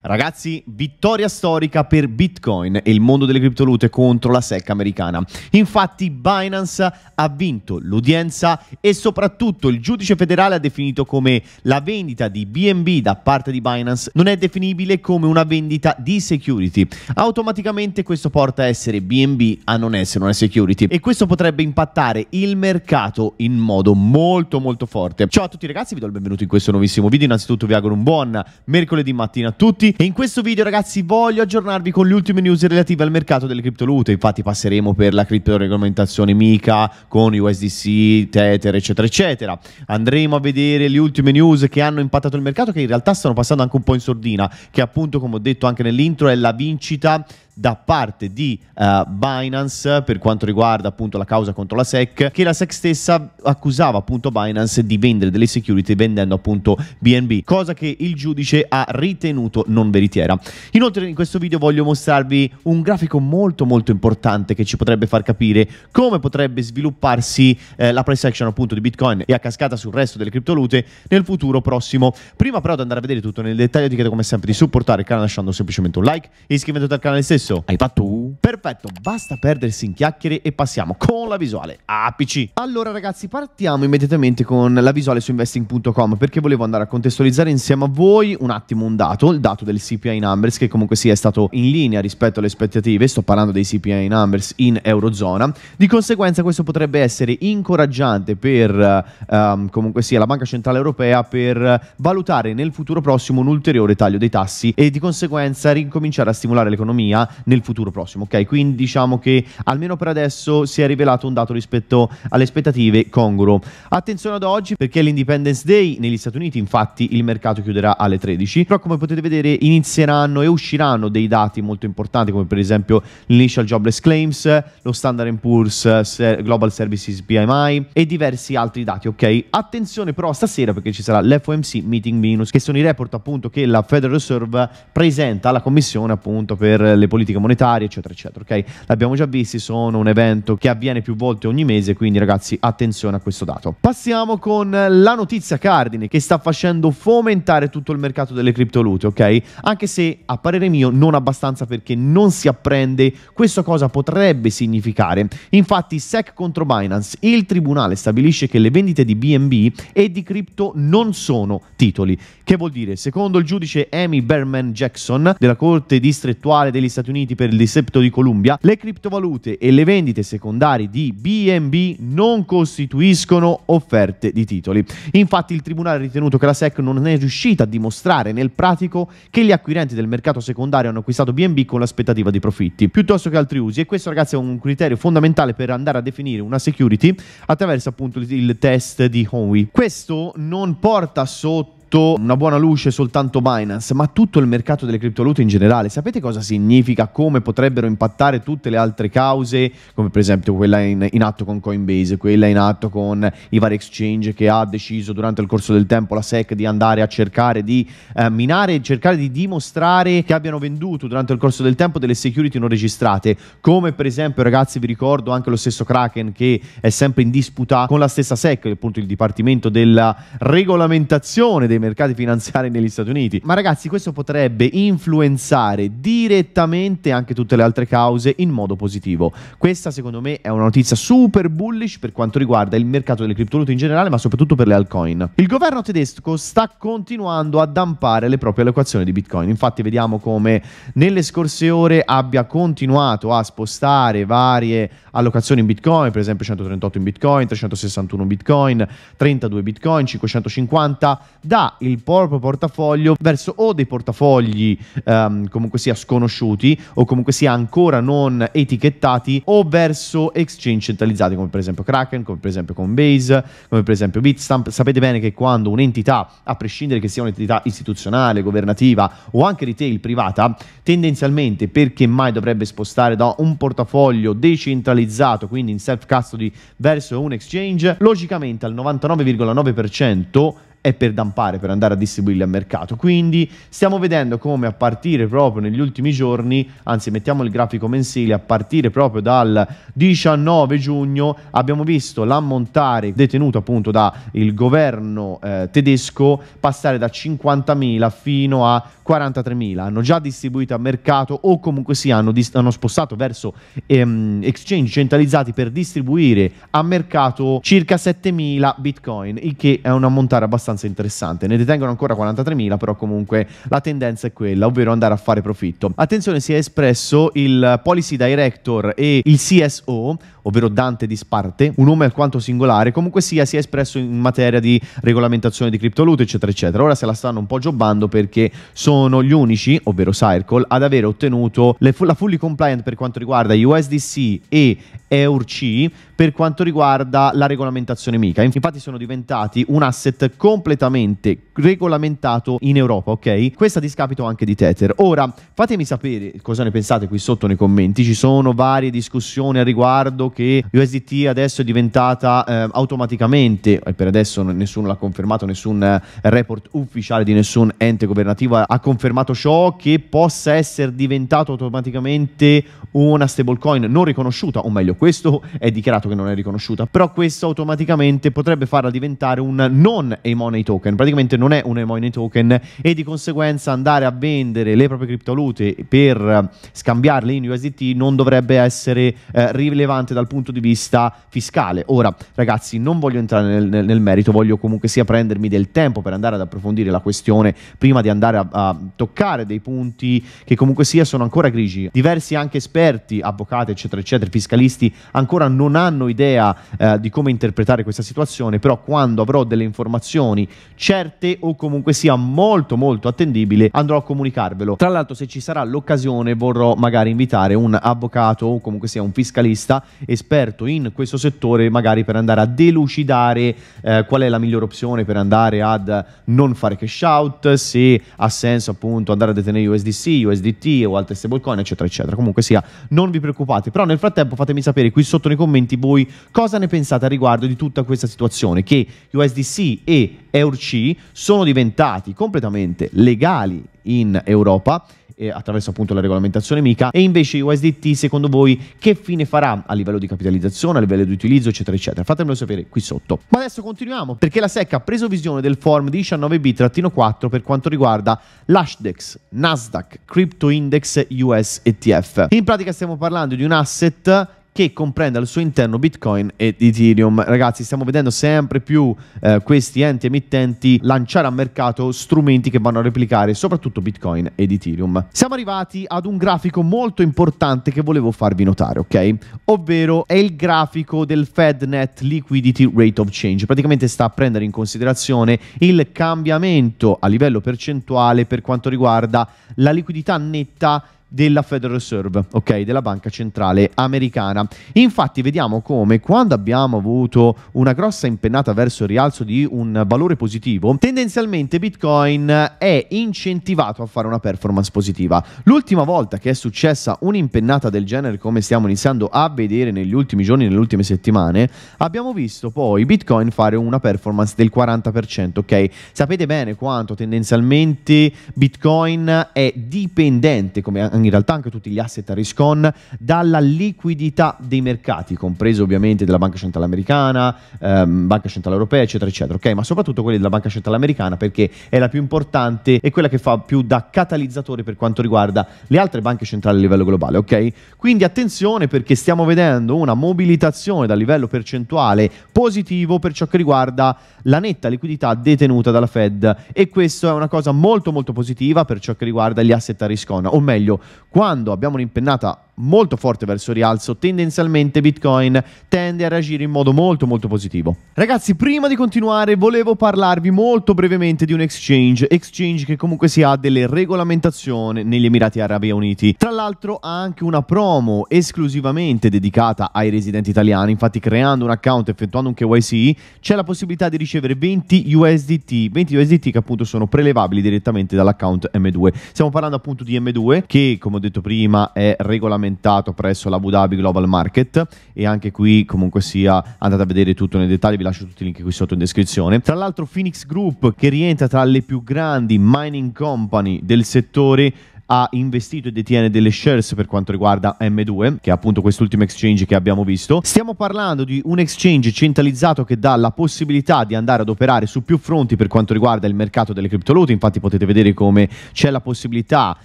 Ragazzi, vittoria storica per Bitcoin e il mondo delle criptovalute contro la SEC americana. Infatti Binance ha vinto l'udienza e soprattutto il giudice federale ha definito come la vendita di BNB da parte di Binance non è definibile come una vendita di security. Automaticamente questo porta a essere BNB a non essere una security e questo potrebbe impattare il mercato in modo molto molto forte. Ciao a tutti ragazzi, vi do il benvenuto in questo nuovissimo video. Innanzitutto vi auguro un buon mercoledì mattina a tutti tutti e in questo video ragazzi voglio aggiornarvi con le ultime news relative al mercato delle criptovalute infatti passeremo per la criptoregolamentazione MICA con USDC, Tether eccetera eccetera andremo a vedere le ultime news che hanno impattato il mercato che in realtà stanno passando anche un po' in sordina che appunto come ho detto anche nell'intro è la vincita da parte di uh, Binance per quanto riguarda appunto la causa contro la SEC, che la SEC stessa accusava appunto Binance di vendere delle security vendendo appunto BNB, cosa che il giudice ha ritenuto non veritiera. Inoltre in questo video voglio mostrarvi un grafico molto molto importante che ci potrebbe far capire come potrebbe svilupparsi eh, la price action appunto di Bitcoin e a cascata sul resto delle criptovalute nel futuro prossimo. Prima però di andare a vedere tutto nel dettaglio ti chiedo come sempre di supportare il canale lasciando semplicemente un like e iscrivendoti al canale stesso isso. Aí tá tu Perfetto, basta perdersi in chiacchiere e passiamo con la visuale APC. Allora ragazzi, partiamo immediatamente con la visuale su investing.com perché volevo andare a contestualizzare insieme a voi un attimo un dato, il dato del CPI numbers che comunque sia stato in linea rispetto alle aspettative, sto parlando dei CPI numbers in Eurozona, di conseguenza questo potrebbe essere incoraggiante per um, comunque sia la Banca Centrale Europea per valutare nel futuro prossimo un ulteriore taglio dei tassi e di conseguenza ricominciare a stimolare l'economia nel futuro prossimo prossimo, ok? Quindi diciamo che almeno per adesso si è rivelato un dato rispetto alle aspettative congruo. Attenzione ad oggi perché è l'Independence Day negli Stati Uniti, infatti il mercato chiuderà alle 13, però come potete vedere inizieranno e usciranno dei dati molto importanti come per esempio l'Initial Jobless Claims, lo Standard Poor's Global Services PMI e diversi altri dati, ok? Attenzione però stasera perché ci sarà l'FOMC Meeting Minus, che sono i report appunto che la Federal Reserve presenta alla Commissione appunto per le politiche monetarie, eccetera eccetera, eccetera. Ok, l'abbiamo già visto. sono un evento che avviene più volte ogni mese, quindi ragazzi attenzione a questo dato. Passiamo con la notizia cardine che sta facendo fomentare tutto il mercato delle criptovalute, ok? Anche se a parere mio non abbastanza perché non si apprende questo cosa potrebbe significare. Infatti SEC contro Binance, il tribunale stabilisce che le vendite di BNB e di cripto non sono titoli, che vuol dire secondo il giudice Amy Berman Jackson della Corte distrettuale degli Stati Uniti per il Deceptive Distretto di Columbia, le criptovalute e le vendite secondarie di BNB non costituiscono offerte di titoli. Infatti il Tribunale ha ritenuto che la SEC non è riuscita a dimostrare nel pratico che gli acquirenti del mercato secondario hanno acquistato BNB con l'aspettativa di profitti, piuttosto che altri usi. E questo ragazzi è un criterio fondamentale per andare a definire una security attraverso appunto il test di Howey. Questo non porta sotto tutto una buona luce soltanto Binance, ma tutto il mercato delle criptovalute in generale. Sapete cosa significa? Come potrebbero impattare tutte le altre cause, come per esempio quella in, in atto con Coinbase, quella in atto con i vari exchange che ha deciso durante il corso del tempo la SEC di andare a cercare di eh, minare, cercare di dimostrare che abbiano venduto durante il corso del tempo delle security non registrate, come per esempio ragazzi vi ricordo anche lo stesso Kraken che è sempre in disputa con la stessa SEC, appunto il Dipartimento della Regolamentazione dei dei mercati finanziari negli Stati Uniti. Ma ragazzi, questo potrebbe influenzare direttamente anche tutte le altre cause in modo positivo. Questa secondo me è una notizia super bullish per quanto riguarda il mercato delle criptovalute in generale, ma soprattutto per le altcoin. Il governo tedesco sta continuando a dampare le proprie allocazioni di Bitcoin. Infatti vediamo come nelle scorse ore abbia continuato a spostare varie allocazioni in Bitcoin, per esempio 138 in Bitcoin, 361 in Bitcoin, 32 Bitcoin, 550 da il proprio portafoglio verso o dei portafogli um, comunque sia sconosciuti o comunque sia ancora non etichettati o verso exchange centralizzati come per esempio Kraken, come per esempio Coinbase, come per esempio Bitstamp. Sapete bene che quando un'entità, a prescindere che sia un'entità istituzionale, governativa o anche retail privata, tendenzialmente perché mai dovrebbe spostare da un portafoglio decentralizzato, quindi in self custody verso un exchange, logicamente al 99,9% è per dampare, per andare a distribuirli al mercato. Quindi stiamo vedendo come a partire proprio negli ultimi giorni, anzi mettiamo il grafico mensile, a partire proprio dal 19 giugno abbiamo visto l'ammontare detenuto appunto dal governo eh, tedesco passare da 50.000 fino a 43.000. Hanno già distribuito a mercato o comunque si sì, hanno, dist- hanno, spostato verso ehm, exchange centralizzati per distribuire a mercato circa 7.000 bitcoin, il che è un ammontare abbastanza abbastanza interessante. Ne detengono ancora 43.000, però comunque la tendenza è quella, ovvero andare a fare profitto. Attenzione, si è espresso il policy director e il CSO, ovvero Dante di Sparte, un nome alquanto singolare, comunque sia si è espresso in materia di regolamentazione di criptovalute, eccetera, eccetera. Ora se la stanno un po' jobbando perché sono gli unici, ovvero Circle, ad avere ottenuto le, la fully compliant per quanto riguarda USDC e EURC per quanto riguarda la regolamentazione mica. Infatti sono diventati un asset completamente regolamentato in Europa, ok? Questo a discapito anche di Tether. Ora, fatemi sapere cosa ne pensate qui sotto nei commenti, ci sono varie discussioni al riguardo che USDT adesso è diventata eh, automaticamente, e per adesso nessuno l'ha confermato, nessun eh, report ufficiale di nessun ente governativo ha confermato ciò, che possa essere diventato automaticamente una stablecoin non riconosciuta, o meglio questo è dichiarato fatto che non è riconosciuta, però questo automaticamente potrebbe farla diventare un non e-money token, praticamente non è un e-money token e di conseguenza andare a vendere le proprie criptovalute per scambiarle in USDT non dovrebbe essere eh, rilevante dal punto di vista fiscale. Ora ragazzi non voglio entrare nel, nel, nel, merito, voglio comunque sia prendermi del tempo per andare ad approfondire la questione prima di andare a, a toccare dei punti che comunque sia sono ancora grigi. Diversi anche esperti, avvocati eccetera eccetera, fiscalisti ancora non hanno hanno idea eh, di come interpretare questa situazione, però quando avrò delle informazioni certe o comunque sia molto molto attendibile andrò a comunicarvelo. Tra l'altro se ci sarà l'occasione vorrò magari invitare un avvocato o comunque sia un fiscalista esperto in questo settore magari per andare a delucidare eh, qual è la migliore opzione per andare ad non fare cash out, se ha senso appunto andare a detenere USDC, USDT o altre stablecoin eccetera eccetera. Comunque sia non vi preoccupate, però nel frattempo fatemi sapere qui sotto nei commenti voi voi cosa ne pensate a riguardo di tutta questa situazione che USDC e EURC sono diventati completamente legali in Europa eh, attraverso appunto la regolamentazione MICA e invece USDT secondo voi che fine farà a livello di capitalizzazione, a livello di utilizzo eccetera eccetera fatemelo sapere qui sotto ma adesso continuiamo perché la SEC ha preso visione del form 19B-4 per quanto riguarda l'Ashdex Nasdaq Crypto Index US ETF in pratica stiamo parlando di un asset che comprende al suo interno Bitcoin ed Ethereum. Ragazzi, stiamo vedendo sempre più eh, questi enti emittenti lanciare a mercato strumenti che vanno a replicare soprattutto Bitcoin ed Ethereum. Siamo arrivati ad un grafico molto importante che volevo farvi notare, ok? Ovvero è il grafico del FedNet Liquidity Rate of Change. Praticamente sta a prendere in considerazione il cambiamento a livello percentuale per quanto riguarda la liquidità netta della Federal Reserve, ok, della banca centrale americana. Infatti vediamo come quando abbiamo avuto una grossa impennata verso il rialzo di un valore positivo, tendenzialmente Bitcoin è incentivato a fare una performance positiva. L'ultima volta che è successa un'impennata del genere come stiamo iniziando a vedere negli ultimi giorni, nelle ultime settimane, abbiamo visto poi Bitcoin fare una performance del 40%, ok? Sapete bene quanto tendenzialmente Bitcoin è dipendente come anche in realtà anche tutti gli asset a riscon dalla liquidità dei mercati, compreso ovviamente della Banca Centrale Americana, ehm, Banca Centrale Europea, eccetera, eccetera, ok? Ma soprattutto quelli della Banca Centrale Americana perché è la più importante e quella che fa più da catalizzatore per quanto riguarda le altre banche centrali a livello globale, ok? Quindi attenzione perché stiamo vedendo una mobilitazione dal livello percentuale positivo per ciò che riguarda la netta liquidità detenuta dalla Fed e questo è una cosa molto molto positiva per ciò che riguarda gli asset a riscon, o meglio, quando abbiamo un'impennata molto forte verso rialzo, tendenzialmente Bitcoin tende a reagire in modo molto molto positivo. Ragazzi, prima di continuare volevo parlarvi molto brevemente di un exchange, exchange che comunque si ha delle regolamentazioni negli Emirati Arabi Uniti. Tra l'altro ha anche una promo esclusivamente dedicata ai residenti italiani, infatti creando un account, effettuando un KYC, c'è la possibilità di ricevere 20 USDT, 20 USDT che appunto sono prelevabili direttamente dall'account M2. Stiamo parlando appunto di M2 che, come ho detto prima, è regolamentato implementato presso l'Abu Dhabi Global Market e anche qui comunque sia andate a vedere tutto nei dettagli, vi lascio tutti i link qui sotto in descrizione. Tra l'altro Phoenix Group che rientra tra le più grandi mining company del settore ha investito e detiene delle shares per quanto riguarda M2, che è appunto quest'ultimo exchange che abbiamo visto. Stiamo parlando di un exchange centralizzato che dà la possibilità di andare ad operare su più fronti per quanto riguarda il mercato delle criptovalute. Infatti, potete vedere come c'è la possibilità,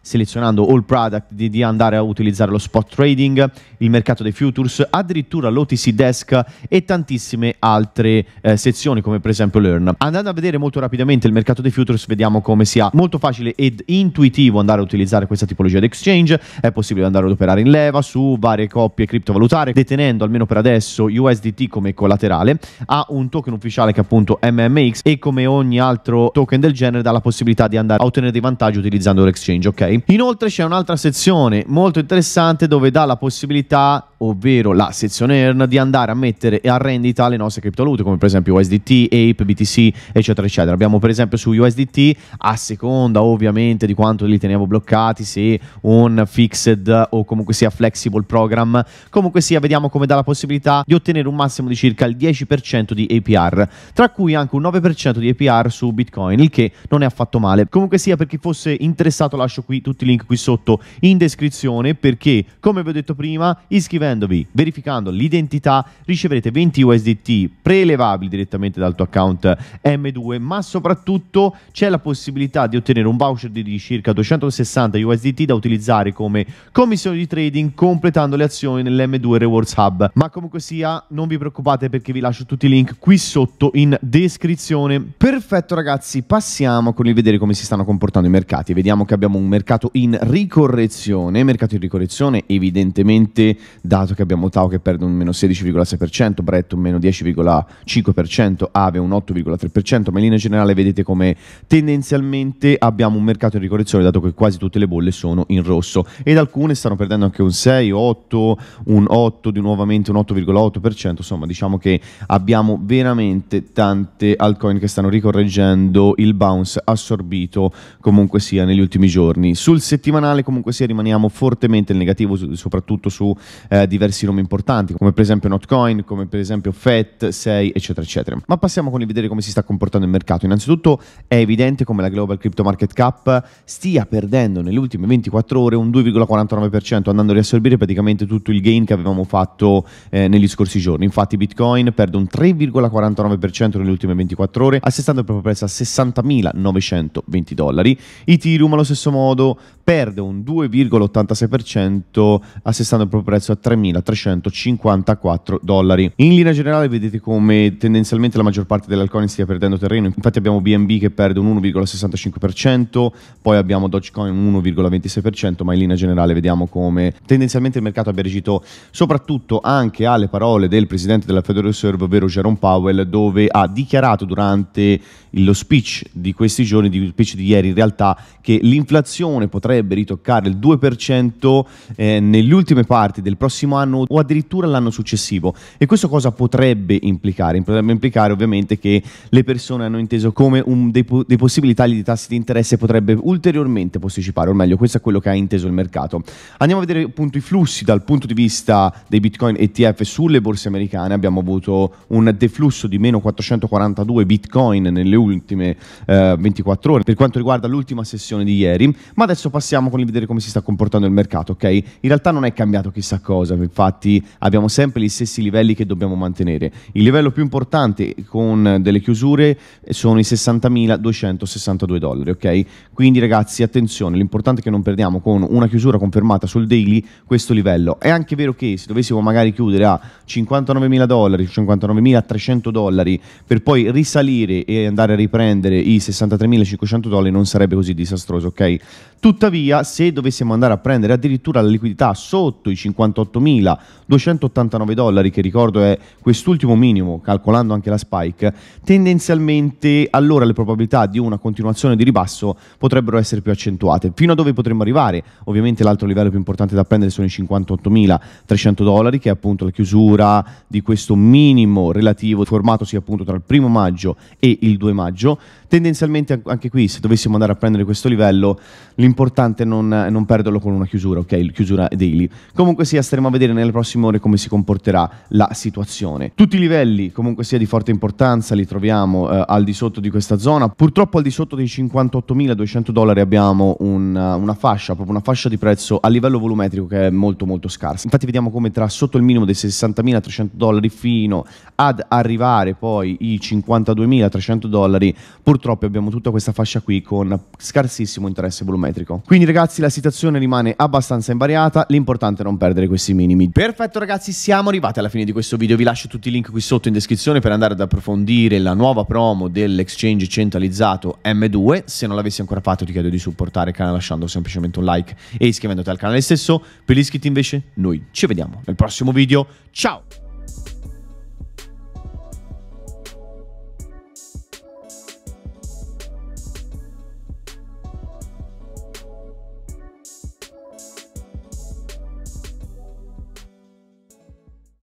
selezionando all product, di, di andare a utilizzare lo spot trading, il mercato dei futures, addirittura l'OTC desk e tantissime altre eh, sezioni, come per esempio Learn. Andando a vedere molto rapidamente il mercato dei futures, vediamo come sia molto facile ed intuitivo andare a utilizzare utilizzare questa tipologia di exchange, è possibile andare ad operare in leva su varie coppie criptovalutare, detenendo almeno per adesso USDT come collaterale, ha un token ufficiale che è appunto MMX e come ogni altro token del genere dà la possibilità di andare a ottenere dei vantaggi utilizzando l'exchange, ok? Inoltre c'è un'altra sezione molto interessante dove dà la possibilità ovvero la sezione earn di andare a mettere a rendita le nostre criptovalute come per esempio USDT, Ape, BTC eccetera eccetera abbiamo per esempio su USDT a seconda ovviamente di quanto li teniamo bloccati mercati, se un fixed o comunque sia flexible program, comunque sia vediamo come dà la possibilità di ottenere un massimo di circa il 10% di APR, tra cui anche un 9% di APR su Bitcoin, il che non è affatto male. Comunque sia per chi fosse interessato lascio qui tutti i link qui sotto in descrizione perché come vi ho detto prima iscrivendovi, verificando l'identità riceverete 20 USDT prelevabili direttamente dal tuo account M2 ma soprattutto c'è la possibilità di ottenere un voucher di circa 260 180 USDT da utilizzare come commissione di trading completando le azioni nell'M2 Rewards Hub. Ma comunque sia, non vi preoccupate perché vi lascio tutti i link qui sotto in descrizione. Perfetto ragazzi, passiamo con il vedere come si stanno comportando i mercati. Vediamo che abbiamo un mercato in ricorrezione, mercato in ricorrezione evidentemente dato che abbiamo Tau che perde un meno 16,6%, Brett un meno 10,5%, Ave un 8,3%, ma in linea generale vedete come tendenzialmente abbiamo un mercato in ricorrezione dato che quasi tutte tutte le bolle sono in rosso ed alcune stanno perdendo anche un 6, 8, un 8 di nuovamente un 8,8%, insomma diciamo che abbiamo veramente tante altcoin che stanno ricorreggendo il bounce assorbito comunque sia negli ultimi giorni. Sul settimanale comunque sia rimaniamo fortemente in negativo soprattutto su eh, diversi nomi importanti come per esempio Notcoin, come per esempio FET, 6 eccetera eccetera. Ma passiamo con il vedere come si sta comportando il mercato. Innanzitutto è evidente come la Global Crypto Market Cap stia perdendo nelle ultime 24 ore un 2,49% andando a riassorbire praticamente tutto il gain che avevamo fatto eh, negli scorsi giorni. Infatti Bitcoin perde un 3,49% nelle ultime 24 ore, assestando il proprio prezzo a 60.920 dollari. Ethereum allo stesso modo perde un 2,86% assestando il proprio prezzo a 3.354 dollari. In linea generale vedete come tendenzialmente la maggior parte delle stia perdendo terreno, infatti abbiamo BNB che perde un 1,65%, poi abbiamo Dogecoin un 1,26%, ma in linea generale vediamo come tendenzialmente il mercato abbia reagito soprattutto anche alle parole del presidente della Federal Reserve, ovvero Jerome Powell, dove ha dichiarato durante lo speech di questi giorni, di speech di ieri in realtà, che l'inflazione potrebbe ritoccare il 2% eh, nelle ultime parti del prossimo anno o addirittura l'anno successivo. E questo cosa potrebbe implicare? Potrebbe implicare ovviamente che le persone hanno inteso come un dei, dei possibili tagli di tassi di interesse potrebbe ulteriormente posticipare partecipare, o meglio questo è quello che ha inteso il mercato. Andiamo a vedere appunto i flussi dal punto di vista dei bitcoin ETF sulle borse americane, abbiamo avuto un deflusso di meno 442 bitcoin nelle ultime eh, 24 ore per quanto riguarda l'ultima sessione di ieri, ma adesso passiamo con il vedere come si sta comportando il mercato, ok? In realtà non è cambiato chissà cosa, infatti abbiamo sempre gli stessi livelli che dobbiamo mantenere. Il livello più importante con delle chiusure sono i 60.262 dollari, ok? Quindi ragazzi, attenzione, importante che non perdiamo con una chiusura confermata sul daily questo livello. È anche vero che se dovessimo magari chiudere a 59.000 dollari, 59.300 dollari, per poi risalire e andare a riprendere i 63.500 dollari non sarebbe così disastroso, ok? Tuttavia, se dovessimo andare a prendere addirittura la liquidità sotto i 58.289 dollari, che ricordo è quest'ultimo minimo, calcolando anche la spike, tendenzialmente allora le probabilità di una continuazione di ribasso potrebbero essere più accentuate fino a dove potremmo arrivare. Ovviamente l'altro livello più importante da prendere sono i 58.300 dollari, che è appunto la chiusura di questo minimo relativo formatosi appunto tra il primo maggio e il 2 maggio. Tendenzialmente anche qui, se dovessimo andare a prendere questo livello, l'importante è non, non perderlo con una chiusura, ok? Chiusura daily. Comunque sia, staremo a vedere nelle prossime ore come si comporterà la situazione. Tutti i livelli, comunque sia di forte importanza, li troviamo eh, al di sotto di questa zona. Purtroppo al di sotto dei 58.200 dollari abbiamo una, eh, una fascia, proprio una fascia di prezzo a livello volumetrico che è molto molto scarsa. Infatti vediamo come tra sotto il minimo dei 60.300 dollari fino ad arrivare poi i 52.300 dollari, purtroppo purtroppo abbiamo tutta questa fascia qui con scarsissimo interesse volumetrico. Quindi ragazzi la situazione rimane abbastanza invariata, l'importante è non perdere questi minimi. Perfetto ragazzi, siamo arrivati alla fine di questo video, vi lascio tutti i link qui sotto in descrizione per andare ad approfondire la nuova promo dell'exchange centralizzato M2. Se non l'avessi ancora fatto ti chiedo di supportare il canale lasciando semplicemente un like e iscrivendoti al canale stesso. Per gli iscritti invece noi ci vediamo nel prossimo video, ciao!